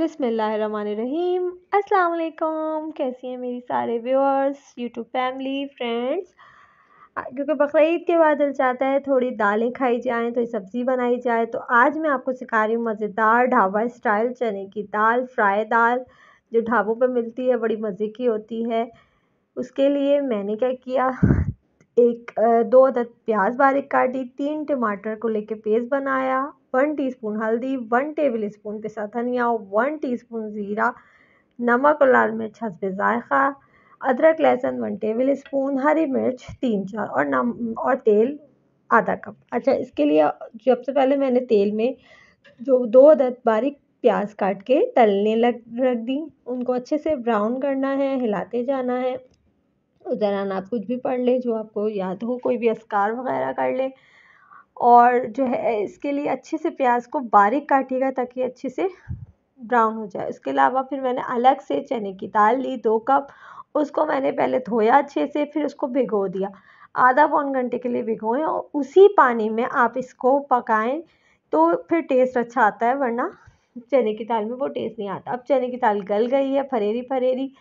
बिसमीम अस्सलाम कैसी हैं मेरी सारे व्यूअर्स यूट्यूब फैमिली फ्रेंड्स क्योंकि बकरीद के बाद दिल चाहता है थोड़ी दालें खाई जाएँ थोड़ी तो सब्ज़ी बनाई जाए तो आज मैं आपको सिखा रही हूँ मज़ेदार ढाबा स्टाइल चने की दाल फ्राई दाल जो ढाबों पर मिलती है बड़ी मज़े की होती है उसके लिए मैंने क्या किया एक दो अदद प्याज बारीक काटी तीन टमाटर को लेके पेस्ट बनाया वन टीस्पून हल्दी वन टेबल स्पून पिसा धनिया वन टीस्पून ज़ीरा नमक और लाल मिर्च हसब ज़ायक़ा अदरक लहसुन वन टेबल स्पून हरी मिर्च तीन चार और नम और तेल आधा कप अच्छा इसके लिए सबसे पहले मैंने तेल में जो दो अदद बारीक प्याज काट के तलने लग रख दी उनको अच्छे से ब्राउन करना है हिलाते जाना है उस दौरान आप कुछ भी पढ़ लें जो आपको याद हो कोई भी अस्कार वगैरह कर लें और जो है इसके लिए अच्छे से प्याज को बारीक काटिएगा ताकि अच्छे से ब्राउन हो जाए इसके अलावा फिर मैंने अलग से चने की दाल ली दो कप उसको मैंने पहले धोया अच्छे से फिर उसको भिगो दिया आधा पौन घंटे के लिए भिगोएं और उसी पानी में आप इसको पकाएं तो फिर टेस्ट अच्छा आता है वरना चने की दाल में वो टेस्ट नहीं आता अब चने की दाल गल गई है फरेरी फरेरी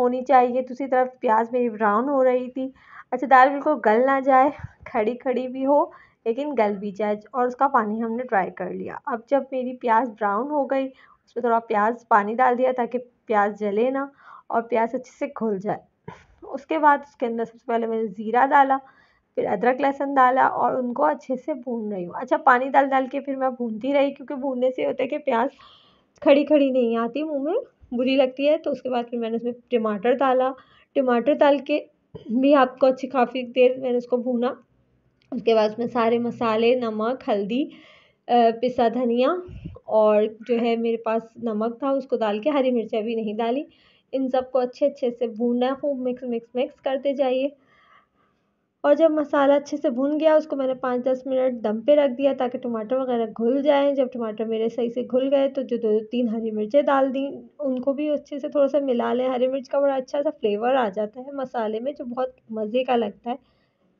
होनी चाहिए दूसरी तरफ प्याज़ मेरी ब्राउन हो रही थी अच्छा दाल बिल्कुल गल ना जाए खड़ी खड़ी भी हो लेकिन गल भी जाए और उसका पानी हमने ड्राई कर लिया अब जब मेरी प्याज़ ब्राउन हो गई उसमें थोड़ा प्याज़ पानी डाल दिया ताकि प्याज़ जले ना और प्याज़ अच्छे से घुल जाए उसके बाद उसके अंदर सबसे पहले मैंने ज़ीरा डाला फिर अदरक लहसुन डाला और उनको अच्छे से भून रही हूँ अच्छा पानी डाल डाल के फिर मैं भूनती रही क्योंकि भूनने से होता है कि प्याज खड़ी खड़ी नहीं आती मुँह में बुरी लगती है तो उसके बाद फिर मैंने उसमें टमाटर डाला टमाटर डाल के भी आपको अच्छी काफ़ी देर मैंने उसको भूना उसके बाद उसमें सारे मसाले नमक हल्दी पिसा धनिया और जो है मेरे पास नमक था उसको डाल के हरी मिर्चा भी नहीं डाली इन सबको अच्छे अच्छे से भूनना खूब मिक्स मिक्स मिक्स करते जाइए और जब मसाला अच्छे से भुन गया उसको मैंने पाँच दस मिनट दम पे रख दिया ताकि टमाटर वगैरह घुल जाएँ जब टमाटर मेरे सही से घुल गए तो जो दो तीन हरी मिर्चें डाल दी उनको भी अच्छे से थोड़ा सा मिला लें हरी मिर्च का बड़ा अच्छा सा फ्लेवर आ जाता है मसाले में जो बहुत मज़े का लगता है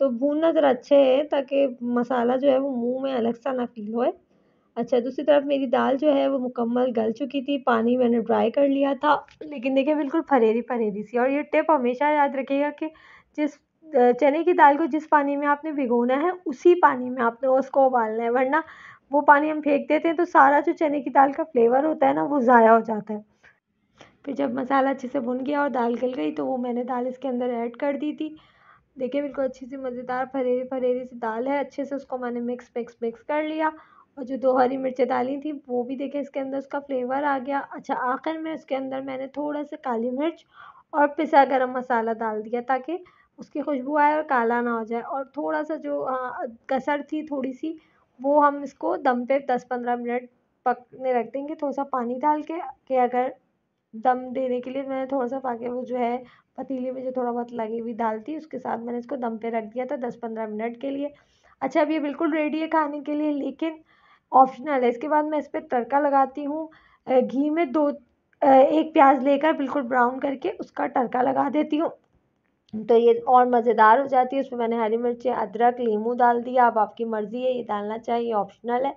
तो भूनना ज़रा अच्छे है ताकि मसाला जो है वो मुँह में अलग सा ना फ़ील होए अच्छा दूसरी तरफ मेरी दाल जो है वो मुकम्मल गल चुकी थी पानी मैंने ड्राई कर लिया था लेकिन देखिए बिल्कुल फरेरी फरेरी सी और ये टिप हमेशा याद रखिएगा कि जिस चने की दाल को जिस पानी में आपने भिगोना है उसी पानी में आपने उसको उबालना है वरना वो पानी हम फेंक देते हैं तो सारा जो चने की दाल का फ्लेवर होता है ना वो ज़ाया हो जाता है फिर जब मसाला अच्छे से भुन गया और दाल गल गई तो वो मैंने दाल इसके अंदर ऐड कर दी थी देखिए बिल्कुल अच्छी सी मज़ेदार फरेरी फरेरी सी दाल है अच्छे से उसको मैंने मिक्स मिक्स मिक्स कर लिया और जो दो हरी मिर्चें डाली थी वो भी देखें इसके अंदर उसका फ्लेवर आ गया अच्छा आखिर में उसके अंदर मैंने थोड़ा सा काली मिर्च और पिसा गरम मसाला डाल दिया ताकि उसकी खुशबू आए और काला ना हो जाए और थोड़ा सा जो हाँ, कसर थी थोड़ी सी वो हम इसको दम पे दस पंद्रह मिनट पकने रख देंगे थोड़ा सा पानी डाल के कि अगर दम देने के लिए मैंने थोड़ा सा पाके वो जो है पतीली में जो थोड़ा बहुत लगी हुई दाल थी उसके साथ मैंने इसको दम पे रख दिया था दस पंद्रह मिनट के लिए अच्छा अब ये बिल्कुल रेडी है खाने के लिए लेकिन ऑप्शनल है इसके बाद मैं इस पर तड़का लगाती हूँ घी में दो एक प्याज लेकर बिल्कुल ब्राउन करके उसका तड़का लगा देती हूँ तो ये और मज़ेदार हो जाती है उसमें मैंने हरी मिर्ची अदरक लीमू डाल दिया अब आपकी मर्ज़ी है ये डालना चाहिए ऑप्शनल है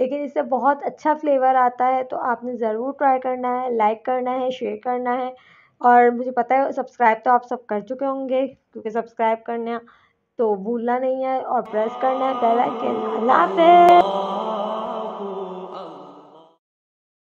लेकिन इससे बहुत अच्छा फ्लेवर आता है तो आपने ज़रूर ट्राई करना है लाइक करना है शेयर करना है और मुझे पता है सब्सक्राइब तो आप सब कर चुके होंगे क्योंकि सब्सक्राइब करना तो भूलना नहीं है और प्रेस करना है बेल आइकन